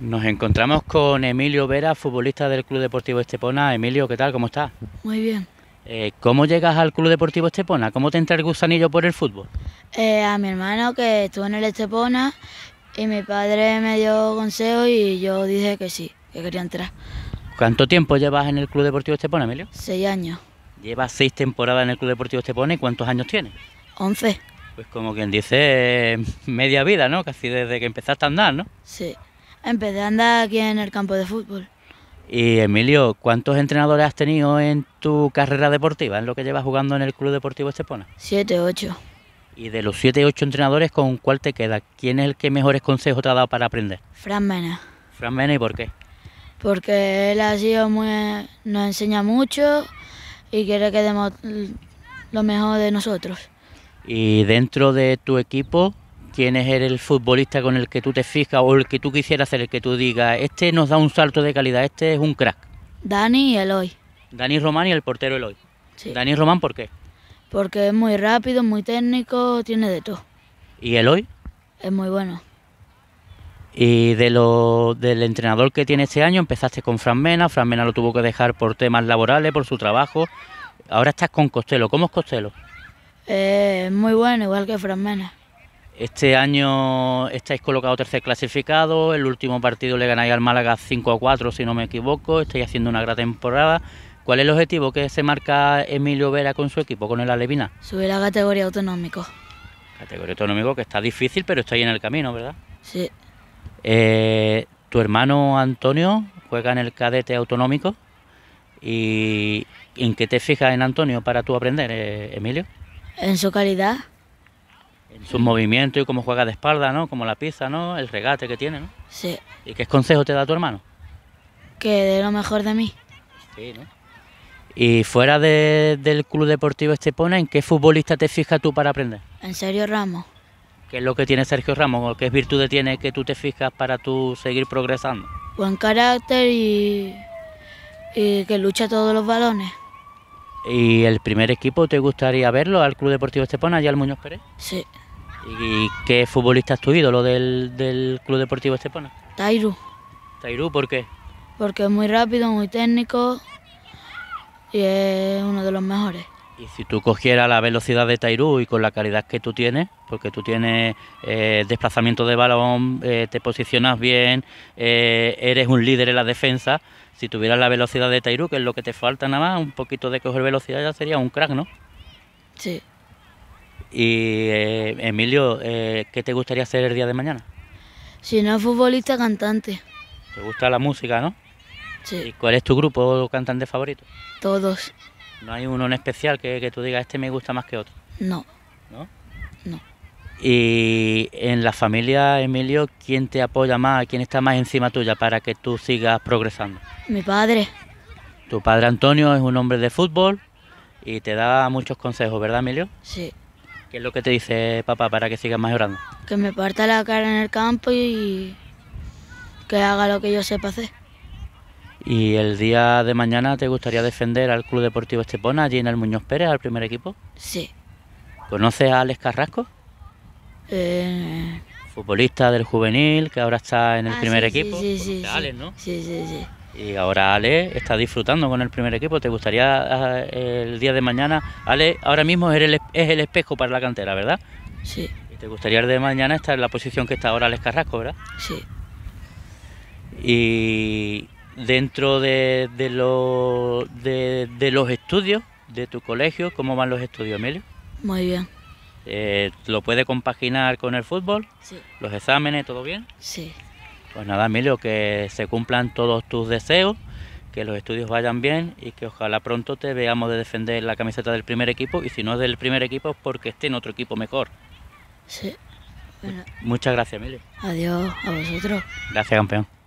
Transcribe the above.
Nos encontramos con Emilio Vera, futbolista del Club Deportivo Estepona. Emilio, ¿qué tal? ¿Cómo estás? Muy bien. Eh, ¿Cómo llegas al Club Deportivo Estepona? ¿Cómo te entra el gusanillo por el fútbol? Eh, a mi hermano que estuvo en el Estepona y mi padre me dio consejo y yo dije que sí, que quería entrar. ¿Cuánto tiempo llevas en el Club Deportivo Estepona, Emilio? Seis años. Llevas seis temporadas en el Club Deportivo Estepona y ¿cuántos años tienes? Once. Pues como quien dice, eh, media vida, ¿no? Casi desde que empezaste a andar, ¿no? Sí. Empecé a andar aquí en el campo de fútbol. Y Emilio, ¿cuántos entrenadores has tenido en tu carrera deportiva, en lo que llevas jugando en el Club Deportivo Estepona? Siete, ocho. Y de los siete, ocho entrenadores, ¿con cuál te queda? ¿Quién es el que mejores consejos te ha dado para aprender? Fran Mena. Fran Mena, ¿y por qué? Porque él ha sido muy... nos enseña mucho y quiere que demos lo mejor de nosotros. ¿Y dentro de tu equipo, quién es el futbolista con el que tú te fijas o el que tú quisieras ser, el que tú digas, este nos da un salto de calidad, este es un crack? Dani y Eloy. Dani Román y el portero Eloy. Sí. Dani Román, ¿por qué? Porque es muy rápido, muy técnico, tiene de todo. ¿Y Eloy? Es muy bueno. Y de lo, del entrenador que tiene este año, empezaste con Fran Mena, Fran Mena lo tuvo que dejar por temas laborales, por su trabajo. Ahora estás con Costelo, ¿Cómo es Costello? Eh, muy bueno, igual que Fran Mena. Este año estáis colocado tercer clasificado, el último partido le ganáis al Málaga 5 a 4, si no me equivoco, estáis haciendo una gran temporada. ¿Cuál es el objetivo que se marca Emilio Vera con su equipo, con el Alevina? Subir a categoría autonómico. Categoría autonómico que está difícil, pero está en el camino, ¿verdad? Sí. Eh, tu hermano Antonio juega en el cadete autonómico. ¿Y en qué te fijas en Antonio para tú aprender, eh, Emilio? En su calidad en sus movimientos y cómo juega de espalda, ¿no? Como la pizza, ¿no? El regate que tiene, ¿no? Sí. ¿Y qué consejo te da tu hermano? Que dé lo mejor de mí. Sí, ¿no? Y fuera del Club Deportivo Estepona, ¿en qué futbolista te fijas tú para aprender? En Sergio Ramos. ¿Qué es lo que tiene Sergio Ramos? ¿O ¿Qué virtudes tiene que tú te fijas para tú seguir progresando? Buen carácter y que lucha todos los balones. ¿Y el primer equipo te gustaría verlo al Club Deportivo Estepona, y al Muñoz Pérez? Sí. ¿Y qué futbolista has tu lo del, Club Deportivo Estepona? Tairu. ¿Tairu por qué? Porque es muy rápido, muy técnico y es uno de los mejores. Y si tú cogieras la velocidad de Tairú y con la calidad que tú tienes, porque tú tienes eh, desplazamiento de balón, eh, te posicionas bien, eh, eres un líder en la defensa, si tuvieras la velocidad de Tairu, que es lo que te falta nada más, un poquito de coger velocidad ya sería un crack, ¿no? Sí. Y eh, Emilio, eh, ¿qué te gustaría hacer el día de mañana? Si no futbolista, cantante. ¿Te gusta la música, no? Sí. ¿Y cuál es tu grupo cantante favorito? Todos. ¿No hay uno en especial que, que tú digas, este me gusta más que otro? No. ¿No? No. Y en la familia, Emilio, ¿quién te apoya más? ¿Quién está más encima tuya para que tú sigas progresando? Mi padre. Tu padre Antonio es un hombre de fútbol y te da muchos consejos, ¿verdad, Emilio? Sí. ¿Qué es lo que te dice papá para que sigas mejorando? Que me parta la cara en el campo y que haga lo que yo sepa hacer. ¿Y el día de mañana te gustaría defender al Club Deportivo Estepona, allí en el Muñoz Pérez, al primer equipo? Sí. ¿Conoces a Alex Carrasco? Eh, Futbolista del juvenil que ahora está en el ah, primer equipo. Sí, sí, ¿no? Sí, Y ahora Ale está disfrutando con el primer equipo. ¿Te gustaría ah, el día de mañana? Ale ahora mismo es el, espejo para la cantera, ¿verdad? Sí. te gustaría el de mañana estar en la posición que está ahora Alex Carrasco, ¿verdad? Sí. Y dentro de, de los estudios, de tu colegio, ¿cómo van los estudios, Emilio? Muy bien. Eh, ¿Lo puede compaginar con el fútbol? Sí. ¿Los exámenes, todo bien? Sí. Pues nada, Emilio, que se cumplan todos tus deseos, que los estudios vayan bien y que ojalá pronto te veamos de defender la camiseta del primer equipo y si no es del primer equipo es porque esté en otro equipo mejor. Sí. Muchas gracias, Emilio. Adiós a vosotros. Gracias, campeón.